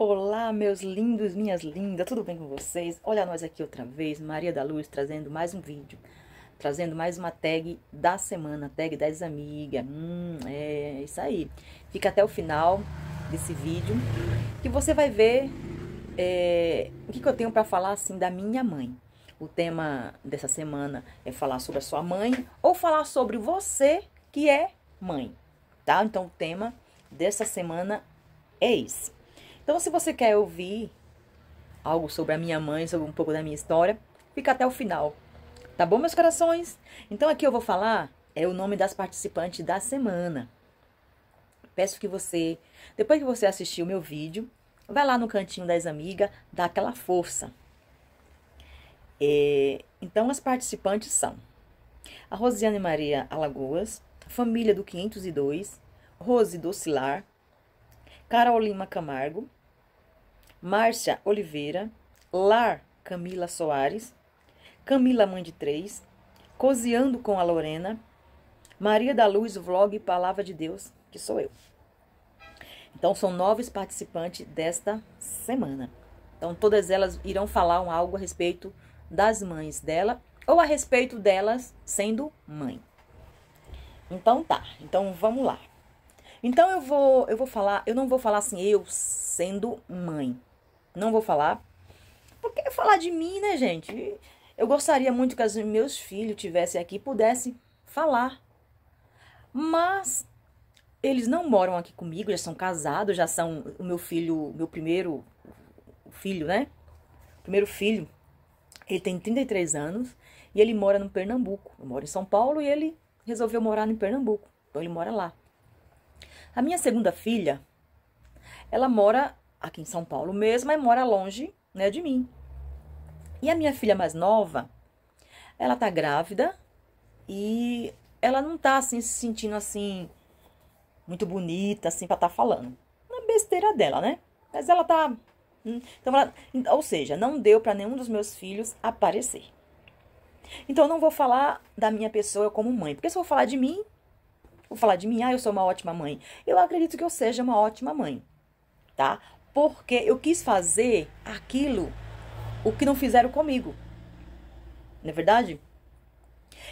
Olá, meus lindos, minhas lindas, tudo bem com vocês? Olha nós aqui outra vez, Maria da Luz, trazendo mais um vídeo, trazendo mais uma tag da semana, tag das amigas, hum, é isso aí. Fica até o final desse vídeo, que você vai ver é, o que, que eu tenho para falar, assim, da minha mãe. O tema dessa semana é falar sobre a sua mãe ou falar sobre você que é mãe, tá? Então, o tema dessa semana é esse. Então, se você quer ouvir algo sobre a minha mãe, sobre um pouco da minha história, fica até o final. Tá bom, meus corações? Então, aqui eu vou falar é o nome das participantes da semana. Peço que você, depois que você assistir o meu vídeo, vai lá no cantinho das amigas, dá aquela força. É, então, as participantes são a Rosiane Maria Alagoas, família do 502, Rose Docilar, Carol Lima Camargo, Márcia Oliveira, Lar Camila Soares, Camila Mãe de Três, Cozeando com a Lorena, Maria da Luz Vlog Palavra de Deus, que sou eu. Então, são novos participantes desta semana. Então, todas elas irão falar um algo a respeito das mães dela ou a respeito delas sendo mãe. Então, tá. Então, vamos lá. Então eu vou, eu vou falar, eu não vou falar assim, eu sendo mãe. Não vou falar. Porque falar de mim, né, gente? Eu gostaria muito que os meus filhos tivessem aqui pudessem falar. Mas eles não moram aqui comigo, já são casados, já são o meu filho, meu primeiro filho, né? Primeiro filho. Ele tem 33 anos e ele mora no Pernambuco. Eu moro em São Paulo e ele resolveu morar no Pernambuco. Então ele mora lá. A minha segunda filha, ela mora aqui em São Paulo mesmo, mas mora longe, né, de mim. E a minha filha mais nova, ela tá grávida e ela não tá assim se sentindo assim muito bonita assim para estar tá falando. Uma besteira dela, né? Mas ela tá hum, então ela, ou seja, não deu para nenhum dos meus filhos aparecer. Então eu não vou falar da minha pessoa como mãe, porque se eu falar de mim, Vou falar de mim, ah, eu sou uma ótima mãe. Eu acredito que eu seja uma ótima mãe, tá? Porque eu quis fazer aquilo, o que não fizeram comigo. Não é verdade?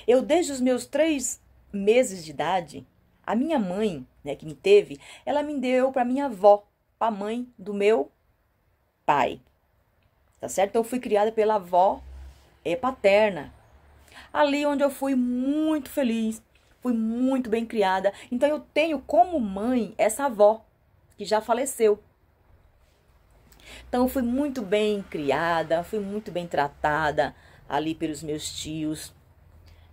Eu, desde os meus três meses de idade, a minha mãe, né, que me teve, ela me deu para minha avó, para a mãe do meu pai. Tá certo? Então, eu fui criada pela avó é, paterna. Ali onde eu fui muito feliz, Fui muito bem criada. Então eu tenho como mãe essa avó que já faleceu. Então eu fui muito bem criada, fui muito bem tratada ali pelos meus tios,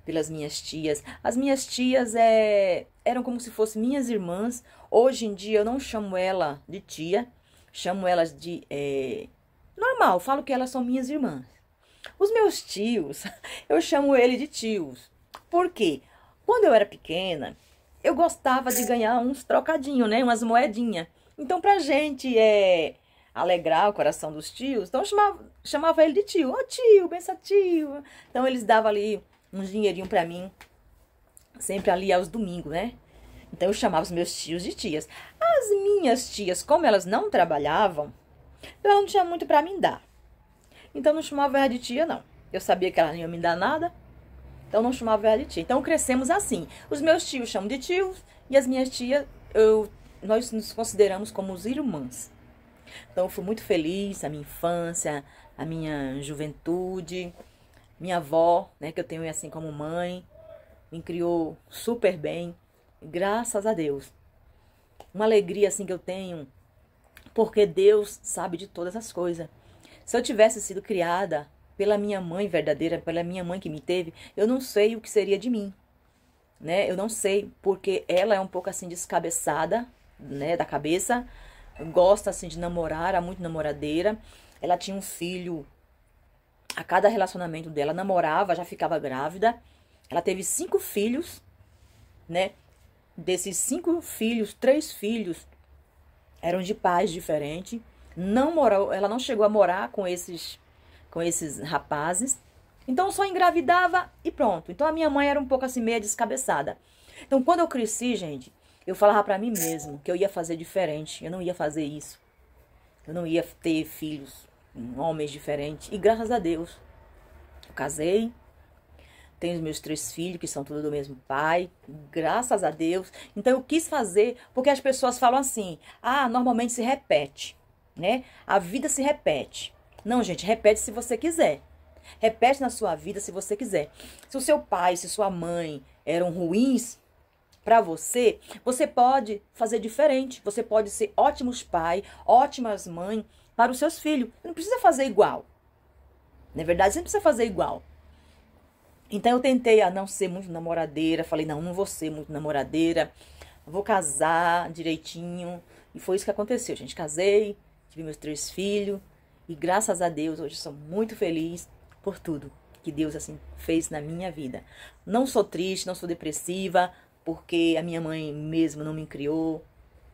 pelas minhas tias. As minhas tias é, eram como se fossem minhas irmãs. Hoje em dia eu não chamo ela de tia, chamo elas de é, normal, falo que elas são minhas irmãs. Os meus tios, eu chamo ele de tios. Por quê? Quando eu era pequena, eu gostava de ganhar uns trocadinhos, né? Umas moedinhas. Então, pra gente é, alegrar o coração dos tios, então chamava, chamava ele de tio. Ô oh, tio, benção tio. Então, eles davam ali um dinheirinho pra mim, sempre ali aos domingos, né? Então, eu chamava os meus tios de tias. As minhas tias, como elas não trabalhavam, ela não tinha muito para me dar. Então, não chamava ela de tia, não. Eu sabia que ela não ia me dar nada. Então não chamava ela de tia. Então crescemos assim. Os meus tios chamam de tios e as minhas tias, eu, nós nos consideramos como os irmãs. Então eu fui muito feliz a minha infância, a minha juventude. Minha avó, né, que eu tenho assim como mãe, me criou super bem, graças a Deus. Uma alegria assim que eu tenho, porque Deus sabe de todas as coisas. Se eu tivesse sido criada pela minha mãe verdadeira, pela minha mãe que me teve, eu não sei o que seria de mim. Né? Eu não sei, porque ela é um pouco assim descabeçada, né, da cabeça, gosta assim de namorar, é muito namoradeira. Ela tinha um filho a cada relacionamento dela, namorava, já ficava grávida. Ela teve cinco filhos, né? Desses cinco filhos, três filhos eram de pais diferentes. Não morou, ela não chegou a morar com esses com esses rapazes. Então só engravidava e pronto. Então a minha mãe era um pouco assim meia descabeçada. Então quando eu cresci, gente, eu falava para mim mesmo que eu ia fazer diferente, eu não ia fazer isso. Eu não ia ter filhos, homens diferentes. E graças a Deus, eu casei, tenho os meus três filhos, que são todos do mesmo pai, graças a Deus. Então eu quis fazer, porque as pessoas falam assim: ah, normalmente se repete, né? A vida se repete. Não, gente, repete se você quiser. Repete na sua vida se você quiser. Se o seu pai, se sua mãe eram ruins para você, você pode fazer diferente. Você pode ser ótimos pai, ótimas mãe para os seus filhos. Não precisa fazer igual. Na verdade, você não precisa fazer igual. Então eu tentei a não ser muito namoradeira, falei não, não vou ser muito namoradeira. Vou casar direitinho. E foi isso que aconteceu, gente. Casei, tive meus três filhos. E graças a Deus, hoje sou muito feliz por tudo que Deus assim fez na minha vida. Não sou triste, não sou depressiva, porque a minha mãe mesmo não me criou.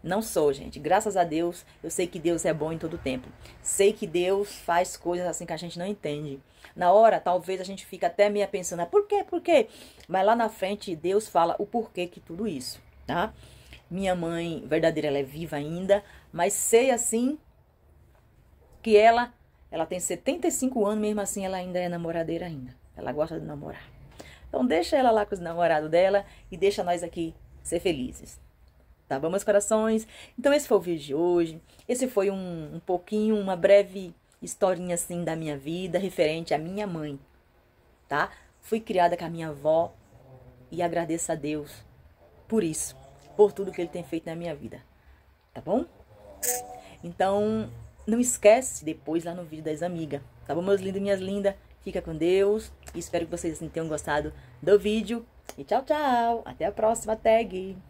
Não sou, gente. Graças a Deus, eu sei que Deus é bom em todo tempo. Sei que Deus faz coisas assim que a gente não entende. Na hora, talvez a gente fica até meio pensando, ah, por quê? Por quê? Mas lá na frente, Deus fala o porquê que tudo isso, tá? Minha mãe verdadeira, ela é viva ainda, mas sei assim que ela, ela tem 75 anos, mesmo assim ela ainda é namoradeira ainda. Ela gosta de namorar. Então deixa ela lá com os namorados dela e deixa nós aqui ser felizes. Tá bom, meus corações? Então esse foi o vídeo de hoje. Esse foi um, um pouquinho, uma breve historinha assim da minha vida referente à minha mãe, tá? Fui criada com a minha avó e agradeço a Deus por isso, por tudo que ele tem feito na minha vida. Tá bom? Então, não esquece depois lá no vídeo das amigas. Tá bom, meus lindos e minhas lindas? Fica com Deus. Espero que vocês assim, tenham gostado do vídeo. E tchau, tchau. Até a próxima tag.